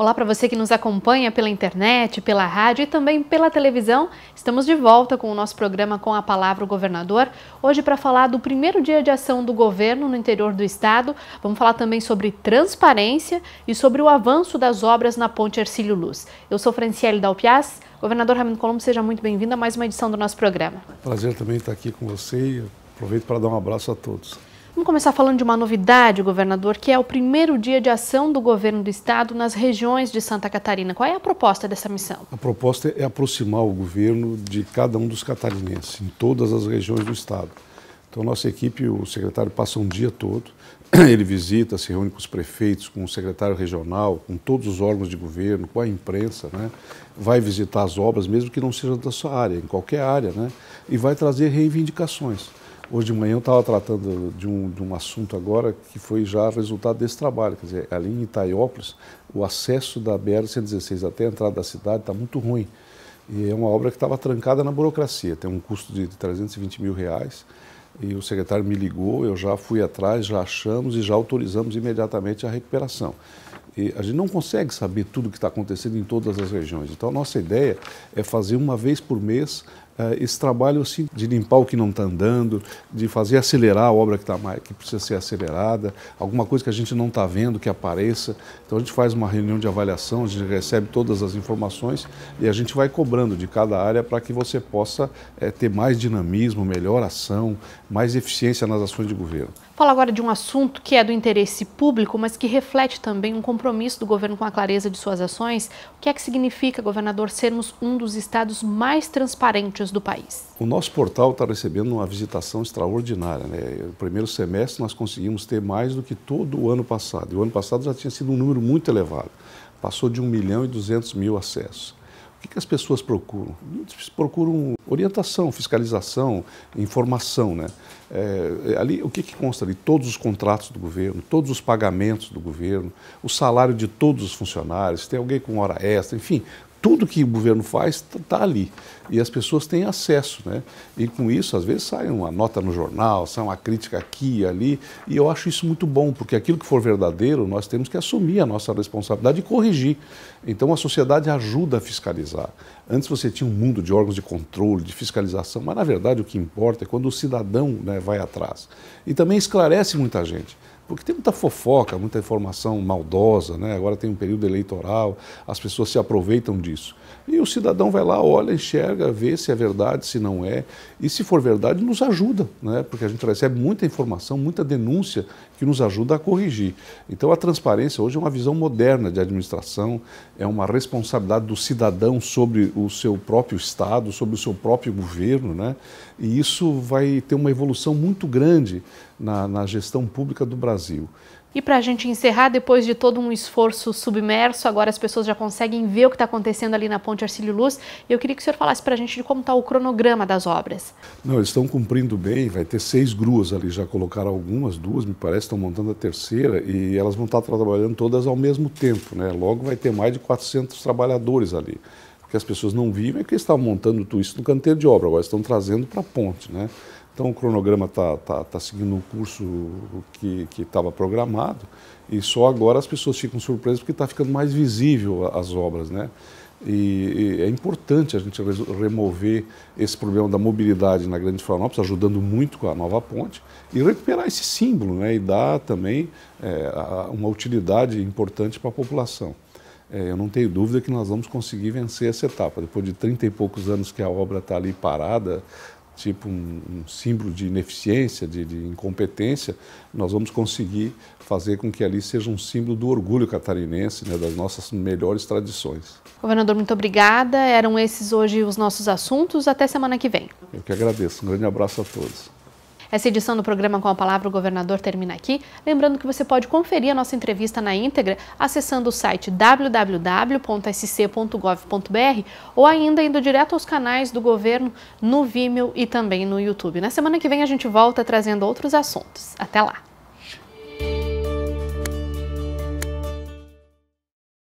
Olá para você que nos acompanha pela internet, pela rádio e também pela televisão. Estamos de volta com o nosso programa Com a Palavra o Governador. Hoje para falar do primeiro dia de ação do governo no interior do estado. Vamos falar também sobre transparência e sobre o avanço das obras na Ponte Ercílio Luz. Eu sou Franciele Dalpias. Governador Ramiro Colombo, seja muito bem-vindo a mais uma edição do nosso programa. Prazer também estar aqui com você e aproveito para dar um abraço a todos. Vamos começar falando de uma novidade, governador, que é o primeiro dia de ação do governo do estado nas regiões de Santa Catarina. Qual é a proposta dessa missão? A proposta é aproximar o governo de cada um dos catarinenses, em todas as regiões do estado. Então, nossa equipe, o secretário passa um dia todo, ele visita, se reúne com os prefeitos, com o secretário regional, com todos os órgãos de governo, com a imprensa, né? vai visitar as obras, mesmo que não seja da sua área, em qualquer área, né? e vai trazer reivindicações. Hoje de manhã eu estava tratando de um, de um assunto agora que foi já resultado desse trabalho. Quer dizer, ali em Itaiópolis, o acesso da BR-116 até a entrada da cidade está muito ruim. E é uma obra que estava trancada na burocracia, tem um custo de 320 mil reais. E o secretário me ligou, eu já fui atrás, já achamos e já autorizamos imediatamente a recuperação. E a gente não consegue saber tudo o que está acontecendo em todas as regiões. Então, a nossa ideia é fazer uma vez por mês é, esse trabalho assim, de limpar o que não está andando, de fazer acelerar a obra que, tá, que precisa ser acelerada, alguma coisa que a gente não está vendo que apareça. Então a gente faz uma reunião de avaliação, a gente recebe todas as informações e a gente vai cobrando de cada área para que você possa é, ter mais dinamismo, melhor ação, mais eficiência nas ações de governo. Fala agora de um assunto que é do interesse público, mas que reflete também um compromisso do governo com a clareza de suas ações. O que é que significa, governador, sermos um dos estados mais transparentes do país? O nosso portal está recebendo uma visitação extraordinária. Né? No primeiro semestre nós conseguimos ter mais do que todo o ano passado. E o ano passado já tinha sido um número muito elevado. Passou de 1 milhão e 200 mil acessos. O que, as pessoas procuram? procuram orientação, fiscalização, informação. Né? É, ali, o que, que consta ali? Todos os contratos do governo, todos os pagamentos do governo, o salário de todos os funcionários, tem alguém com hora extra, enfim, tudo que o governo faz está tá ali e as pessoas têm acesso, né? E com isso, às vezes, sai uma nota no jornal, sai uma crítica aqui e ali, e eu acho isso muito bom, porque aquilo que for verdadeiro, nós temos que assumir a nossa responsabilidade e corrigir. Então, a sociedade ajuda a fiscalizar. Antes você tinha um mundo de órgãos de controle, de fiscalização, mas na verdade o que importa é quando o cidadão né, vai atrás. E também esclarece muita gente porque tem muita fofoca, muita informação maldosa, né? agora tem um período eleitoral, as pessoas se aproveitam disso. E o cidadão vai lá, olha, enxerga ver se é verdade, se não é. E se for verdade, nos ajuda, né? porque a gente recebe muita informação, muita denúncia que nos ajuda a corrigir. Então, a transparência hoje é uma visão moderna de administração, é uma responsabilidade do cidadão sobre o seu próprio Estado, sobre o seu próprio governo, né? e isso vai ter uma evolução muito grande na, na gestão pública do Brasil. E para a gente encerrar, depois de todo um esforço submerso, agora as pessoas já conseguem ver o que está acontecendo ali na Ponte Arcílio Luz. Eu queria que o senhor falasse para a gente de como está o cronograma das obras. Não, eles estão cumprindo bem, vai ter seis gruas ali, já colocaram algumas, duas me parece, estão montando a terceira e elas vão estar tá trabalhando todas ao mesmo tempo. Né? Logo vai ter mais de 400 trabalhadores ali. O que as pessoas não vivem é que eles estavam montando tudo isso no canteiro de obra, agora estão trazendo para a ponte. Né? Então o cronograma está tá, tá seguindo um curso que estava programado e só agora as pessoas ficam surpresas porque está ficando mais visível as obras, né? E, e, é importante a gente remover esse problema da mobilidade na Grande Florianópolis, ajudando muito com a nova ponte, e recuperar esse símbolo né, e dar também é, uma utilidade importante para a população. É, eu não tenho dúvida que nós vamos conseguir vencer essa etapa. Depois de 30 e poucos anos que a obra está ali parada, tipo um, um símbolo de ineficiência, de, de, incompetência, nós vamos conseguir fazer com que ali seja um símbolo do orgulho catarinense, né, das nossas melhores tradições. Governador, muito obrigada. Eram esses hoje os nossos assuntos. Até semana que vem. Eu que agradeço. Um grande abraço a todos. Essa edição do programa com a palavra o governador termina aqui. Lembrando que você pode conferir a nossa entrevista na íntegra acessando o site www.sc.gov.br ou ainda indo direto aos canais do governo no Vimeo e também no YouTube. Na semana que vem a gente volta trazendo outros assuntos. Até lá!